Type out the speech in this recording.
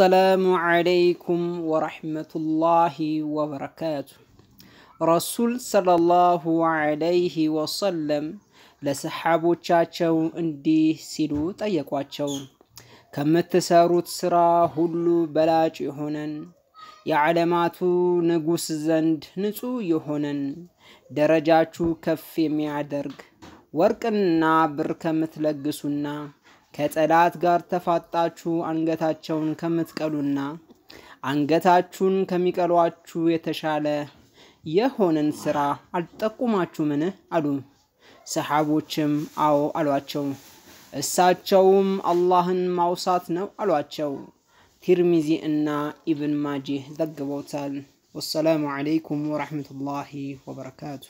አሰላሙ ዓለይኩም ወረሕመቱላሂ ወበረካቱ። ረሱል ሰለላሁ አለይህ ወሰለም ለሰሓቦቻቸው እንዲህ ሲሉ ጠየቋቸው፣ ከምትሰሩት ስራ ሁሉ በላጭ የሆነን የዓለማቱ ንጉሥ ዘንድ ንጹሕ የሆነን ደረጃችሁ ከፍ የሚያደርግ ወርቅና ብር ከምትለግሱና ከጠላት ጋር ተፋጣችሁ አንገታቸውን ከምትቀሉና አንገታችሁን ከሚቀሏችሁ የተሻለ የሆነን ስራ አልጠቁማችሁምን? አሉ። ሰሓቦችም አዎ አሏቸው። እሳቸውም አላህን ማውሳት ነው አሏቸው። ቲርሚዚ እና ኢብን ማጂህ ዘግበውታል። ወሰላሙ ዓለይኩም ወረሕመቱላሂ ወበረካቱ።